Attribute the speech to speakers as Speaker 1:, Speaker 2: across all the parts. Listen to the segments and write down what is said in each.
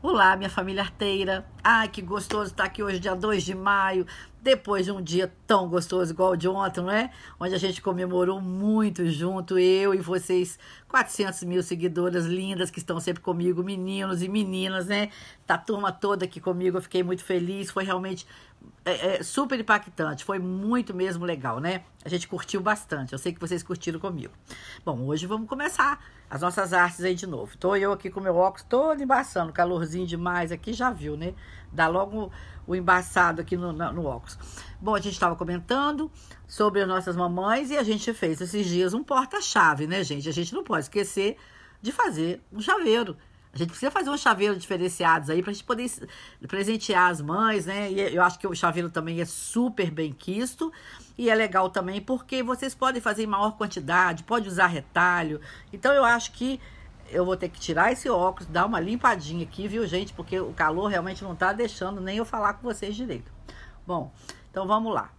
Speaker 1: Olá, minha família arteira. Ai, que gostoso estar tá aqui hoje, dia 2 de maio, depois de um dia tão gostoso igual o de ontem, não é? Onde a gente comemorou muito junto, eu e vocês, 400 mil seguidoras lindas que estão sempre comigo, meninos e meninas, né? Tá a turma toda aqui comigo, eu fiquei muito feliz, foi realmente é, é, super impactante, foi muito mesmo legal, né? A gente curtiu bastante, eu sei que vocês curtiram comigo. Bom, hoje vamos começar as nossas artes aí de novo. Tô eu aqui com meu óculos todo embaçando, calorzinho demais aqui, já viu, né? Dá logo o embaçado aqui no, no, no óculos. Bom, a gente estava comentando sobre as nossas mamães e a gente fez esses dias um porta-chave, né, gente? A gente não pode esquecer de fazer um chaveiro. A gente precisa fazer uns chaveiros diferenciados aí para a gente poder presentear as mães, né? E eu acho que o chaveiro também é super bem quisto e é legal também porque vocês podem fazer em maior quantidade, pode usar retalho. Então eu acho que eu vou ter que tirar esse óculos, dar uma limpadinha aqui, viu, gente? Porque o calor realmente não tá deixando nem eu falar com vocês direito. Bom, então vamos lá.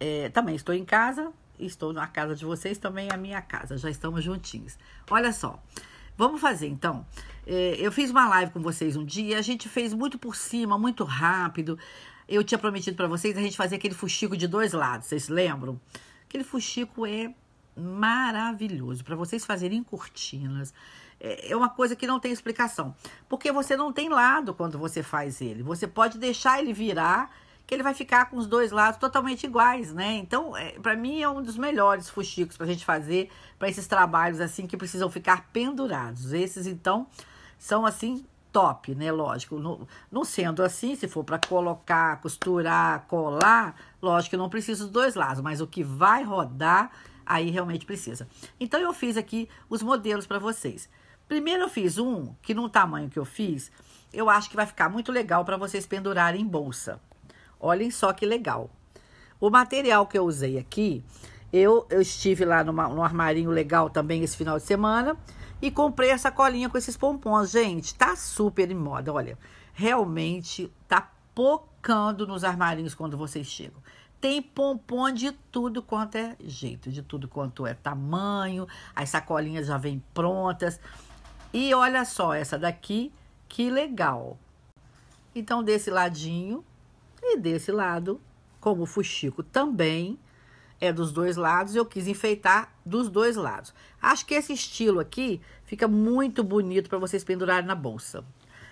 Speaker 1: É, também estou em casa, estou na casa de vocês, também é a minha casa, já estamos juntinhos. Olha só, vamos fazer então. É, eu fiz uma live com vocês um dia, a gente fez muito por cima, muito rápido. Eu tinha prometido para vocês a gente fazer aquele fuxico de dois lados, vocês lembram? Aquele fuxico é maravilhoso para vocês fazerem cortinas. É, é uma coisa que não tem explicação, porque você não tem lado quando você faz ele. Você pode deixar ele virar, que ele vai ficar com os dois lados totalmente iguais, né? Então, é, para mim é um dos melhores fuxicos para a gente fazer para esses trabalhos assim que precisam ficar pendurados. Esses então são assim top, né? Lógico. Não, não sendo assim, se for para colocar, costurar, colar, lógico que não precisa dos dois lados, mas o que vai rodar, aí realmente precisa. Então, eu fiz aqui os modelos para vocês. Primeiro, eu fiz um que, no tamanho que eu fiz, eu acho que vai ficar muito legal para vocês pendurarem em bolsa. Olhem só que legal. O material que eu usei aqui, eu, eu estive lá numa, num armarinho legal também esse final de semana. E comprei essa colinha com esses pompons. Gente, tá super em moda. Olha, realmente tá pocando nos armarinhos quando vocês chegam. Tem pompom de tudo quanto é jeito, de tudo quanto é tamanho. As sacolinhas já vêm prontas. E olha só essa daqui, que legal. Então, desse ladinho e desse lado, como o fuxico também, é dos dois lados, e eu quis enfeitar dos dois lados. Acho que esse estilo aqui fica muito bonito para vocês pendurarem na bolsa.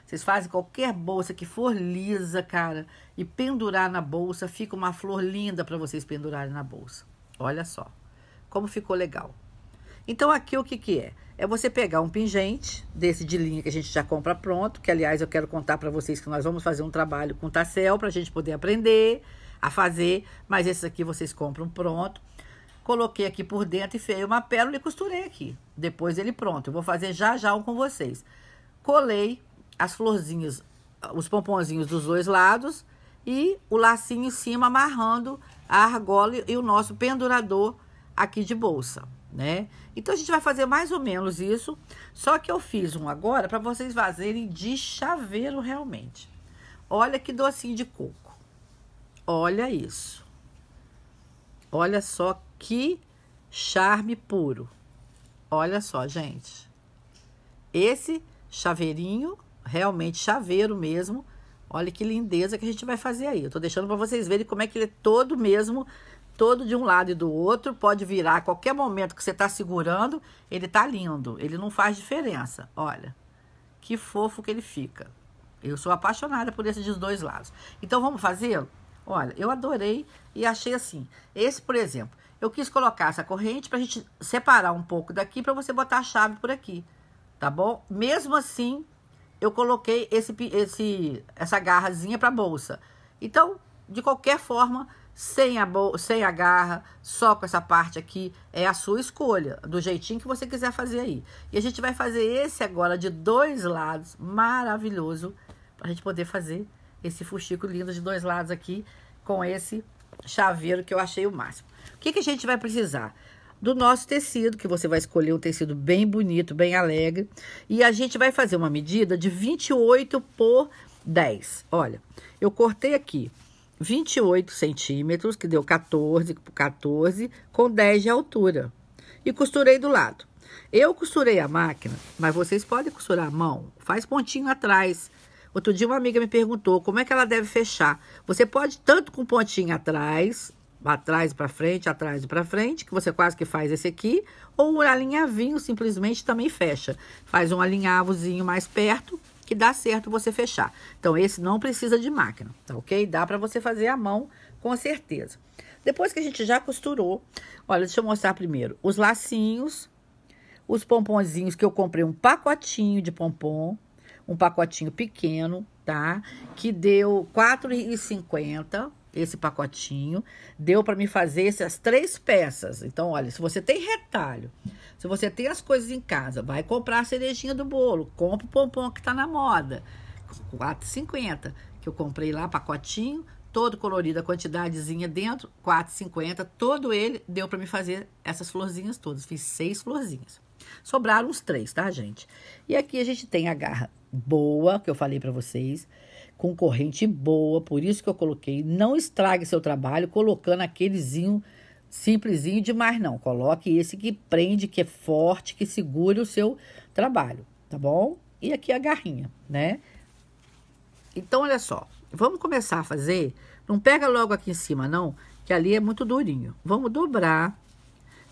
Speaker 1: Vocês fazem qualquer bolsa que for lisa, cara, e pendurar na bolsa, fica uma flor linda para vocês pendurarem na bolsa. Olha só como ficou legal. Então, aqui o que que é? É você pegar um pingente desse de linha que a gente já compra pronto, que, aliás, eu quero contar para vocês que nós vamos fazer um trabalho com tassel para a gente poder aprender, a fazer, mas esses aqui vocês compram pronto. Coloquei aqui por dentro e fei uma pérola e costurei aqui. Depois ele pronto. Eu vou fazer já já um com vocês. Colei as florzinhas, os pomponzinhos dos dois lados e o lacinho em cima amarrando a argola e o nosso pendurador aqui de bolsa, né? Então, a gente vai fazer mais ou menos isso, só que eu fiz um agora para vocês fazerem de chaveiro realmente. Olha que docinho de coco. Olha isso. Olha só que charme puro. Olha só, gente. Esse chaveirinho, realmente chaveiro mesmo. Olha que lindeza que a gente vai fazer aí. Eu tô deixando para vocês verem como é que ele é todo mesmo, todo de um lado e do outro. Pode virar a qualquer momento que você tá segurando, ele tá lindo. Ele não faz diferença. Olha, que fofo que ele fica. Eu sou apaixonada por esses dois lados. Então, vamos fazê-lo? Olha, eu adorei e achei assim. Esse, por exemplo, eu quis colocar essa corrente para a gente separar um pouco daqui para você botar a chave por aqui, tá bom? Mesmo assim, eu coloquei esse, esse, essa garrazinha para bolsa. Então, de qualquer forma, sem a, sem a garra, só com essa parte aqui, é a sua escolha, do jeitinho que você quiser fazer aí. E a gente vai fazer esse agora de dois lados, maravilhoso, para a gente poder fazer esse fuxico lindo de dois lados aqui com esse chaveiro que eu achei o máximo. O que, que a gente vai precisar? Do nosso tecido, que você vai escolher um tecido bem bonito, bem alegre. E a gente vai fazer uma medida de 28 por 10. Olha, eu cortei aqui 28 centímetros, que deu 14 por 14, com 10 de altura. E costurei do lado. Eu costurei a máquina, mas vocês podem costurar a mão. Faz pontinho atrás, Outro dia uma amiga me perguntou como é que ela deve fechar. Você pode tanto com pontinha atrás, atrás para frente, atrás e para frente, que você quase que faz esse aqui, ou um alinhavinho simplesmente também fecha. Faz um alinhavozinho mais perto, que dá certo você fechar. Então, esse não precisa de máquina, tá ok? Dá para você fazer à mão, com certeza. Depois que a gente já costurou, olha, deixa eu mostrar primeiro os lacinhos, os pomponzinhos que eu comprei um pacotinho de pompom, um pacotinho pequeno, tá? Que deu R$ 4,50 esse pacotinho. Deu para me fazer essas três peças. Então, olha, se você tem retalho, se você tem as coisas em casa, vai comprar a cerejinha do bolo, compra o pompom que tá na moda. R$ 4,50 que eu comprei lá, pacotinho, todo colorido, a quantidadezinha dentro, 4,50, todo ele deu para me fazer essas florzinhas todas. Fiz seis florzinhas. Sobraram uns três, tá, gente? E aqui a gente tem a garra boa, que eu falei para vocês, com corrente boa, por isso que eu coloquei. Não estrague seu trabalho colocando aquelezinho simplesinho demais, não. Coloque esse que prende, que é forte, que segure o seu trabalho, tá bom? E aqui a garrinha, né? Então, olha só, vamos começar a fazer. Não pega logo aqui em cima, não, que ali é muito durinho. Vamos dobrar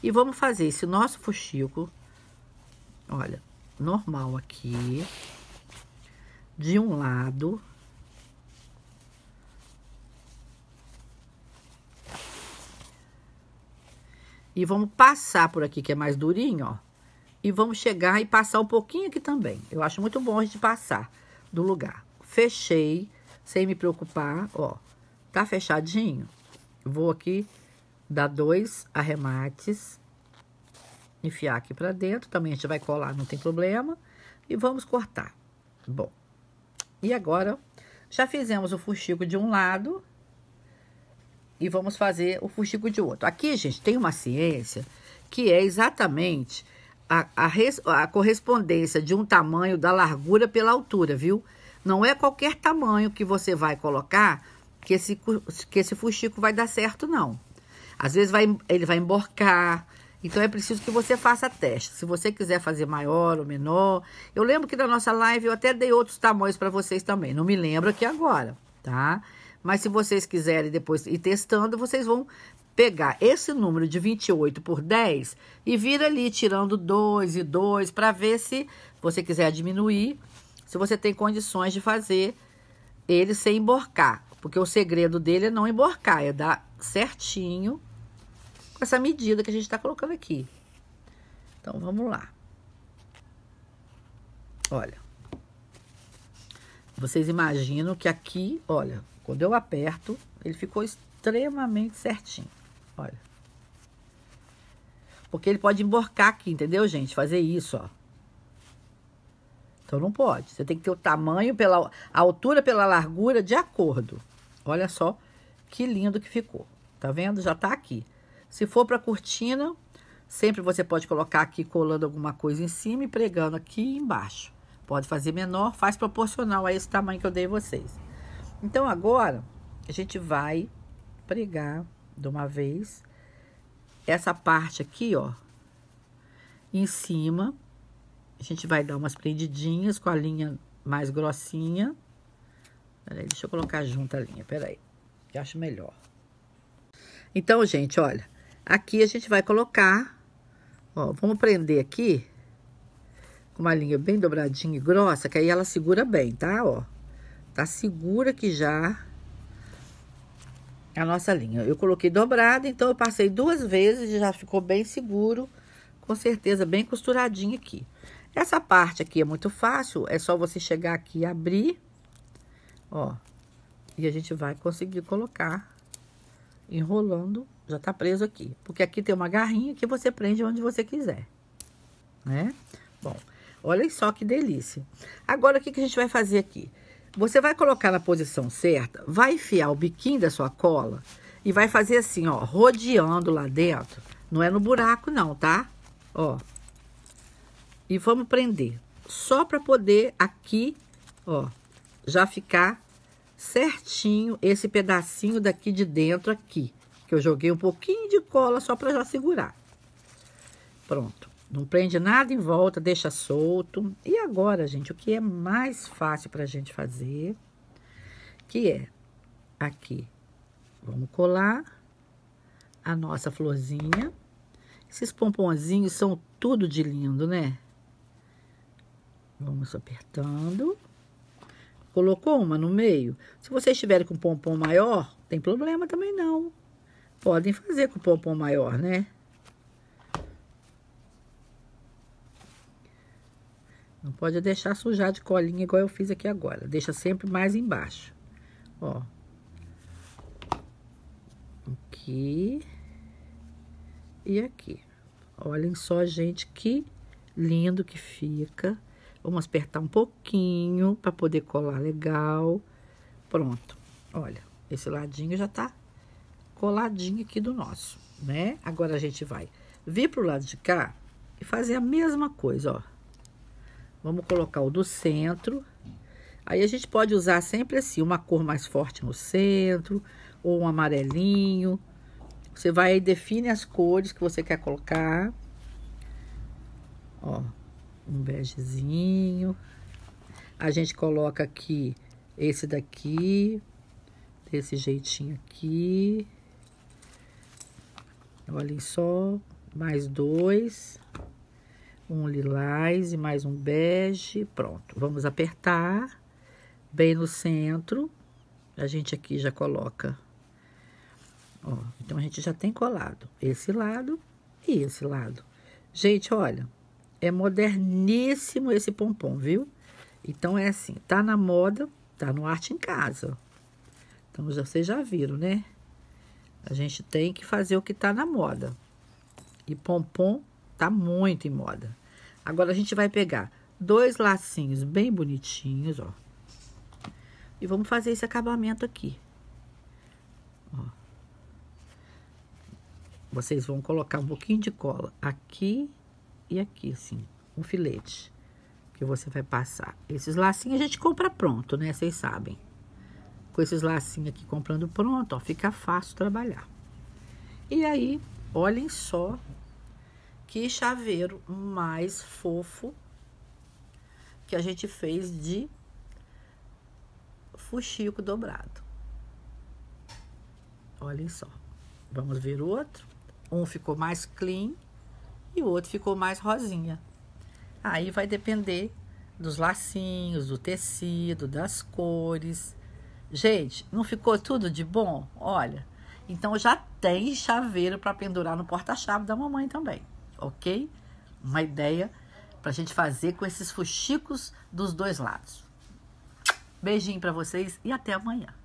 Speaker 1: e vamos fazer esse nosso fuxico, olha, normal aqui de um lado. E vamos passar por aqui, que é mais durinho, ó. E vamos chegar e passar um pouquinho aqui também. Eu acho muito bom a gente passar do lugar. Fechei, sem me preocupar, ó. Tá fechadinho? Vou aqui dar dois arremates. Enfiar aqui pra dentro. Também a gente vai colar, não tem problema. E vamos cortar. Bom. E agora, já fizemos o fuxico de um lado e vamos fazer o fuxico de outro. Aqui, gente, tem uma ciência que é exatamente a, a, res, a correspondência de um tamanho da largura pela altura, viu? Não é qualquer tamanho que você vai colocar que esse, que esse fuxico vai dar certo, não. Às vezes vai, ele vai emborcar, então é preciso que você faça teste. Se você quiser fazer maior ou menor, eu lembro que na nossa live eu até dei outros tamanhos para vocês também. Não me lembro aqui agora, tá? Mas se vocês quiserem depois ir testando, vocês vão pegar esse número de 28 por 10 e vir ali tirando 2 e 2 para ver se você quiser diminuir, se você tem condições de fazer ele sem emborcar. Porque o segredo dele é não emborcar, é dar certinho com essa medida que a gente está colocando aqui. Então, vamos lá. Olha. Vocês imaginam que aqui, olha, quando eu aperto, ele ficou extremamente certinho. Olha. Porque ele pode emborcar aqui, entendeu, gente? Fazer isso, ó. Então, não pode. Você tem que ter o tamanho, pela a altura pela largura de acordo. Olha só que lindo que ficou. Tá vendo? Já tá aqui. Se for para a cortina, sempre você pode colocar aqui colando alguma coisa em cima e pregando aqui embaixo. Pode fazer menor, faz proporcional a esse tamanho que eu dei vocês. Então, agora, a gente vai pregar de uma vez essa parte aqui, ó, em cima. A gente vai dar umas prendidinhas com a linha mais grossinha. Peraí, deixa eu colocar junto a linha, peraí, que acho melhor. Então, gente, olha, Aqui a gente vai colocar, ó, vamos prender aqui com uma linha bem dobradinha e grossa, que aí ela segura bem, tá? Ó, tá segura que já a nossa linha. Eu coloquei dobrada, então eu passei duas vezes e já ficou bem seguro, com certeza bem costuradinho aqui. Essa parte aqui é muito fácil, é só você chegar aqui e abrir, ó, e a gente vai conseguir colocar enrolando, já tá preso aqui. Porque aqui tem uma garrinha que você prende onde você quiser, né? Bom, olhem só que delícia. Agora, o que, que a gente vai fazer aqui? Você vai colocar na posição certa, vai enfiar o biquinho da sua cola e vai fazer assim, ó, rodeando lá dentro. Não é no buraco não, tá? Ó. E vamos prender. Só para poder aqui, ó, já ficar certinho esse pedacinho daqui de dentro aqui. Que eu joguei um pouquinho de cola só para já segurar. Pronto. Não prende nada em volta, deixa solto. E agora, gente, o que é mais fácil para a gente fazer, que é aqui. Vamos colar a nossa florzinha. Esses pomponzinhos são tudo de lindo, né? Vamos apertando colocou uma no meio. Se vocês tiverem com pompom maior, tem problema também não. Podem fazer com pompom maior, né? Não pode deixar sujar de colinha igual eu fiz aqui agora. Deixa sempre mais embaixo. Ó. Aqui. E aqui. Olhem só, gente, que lindo que fica. Vamos apertar um pouquinho para poder colar legal. Pronto. Olha, esse ladinho já tá coladinho aqui do nosso, né? Agora a gente vai vir pro lado de cá e fazer a mesma coisa, ó. Vamos colocar o do centro. Aí a gente pode usar sempre assim, uma cor mais forte no centro, ou um amarelinho. Você vai e define as cores que você quer colocar. Ó, um begezinho. A gente coloca aqui esse daqui, desse jeitinho aqui. Olhem só, mais dois, um lilás e mais um bege, pronto. Vamos apertar bem no centro. A gente aqui já coloca, ó, então a gente já tem colado esse lado e esse lado. Gente, olha, é moderníssimo esse pompom, viu? Então é assim, tá na moda, tá no arte em casa. Então já, vocês já viram, né? A gente tem que fazer o que tá na moda. E pompom tá muito em moda. Agora a gente vai pegar dois lacinhos bem bonitinhos, ó. E vamos fazer esse acabamento aqui. Ó. Vocês vão colocar um pouquinho de cola aqui e aqui, assim, um filete que você vai passar. Esses lacinhos a gente compra pronto, né? Vocês sabem. Com esses lacinhos aqui comprando pronto, ó, fica fácil trabalhar. E aí, olhem só que chaveiro mais fofo que a gente fez de fuxico dobrado. Olhem só. Vamos ver o outro. Um ficou mais clean e o outro ficou mais rosinha. Aí vai depender dos lacinhos, do tecido, das cores. Gente, não ficou tudo de bom? Olha, então já tem chaveiro para pendurar no porta-chave da mamãe também, ok? Uma ideia para a gente fazer com esses fuxicos dos dois lados. Beijinho para vocês e até amanhã.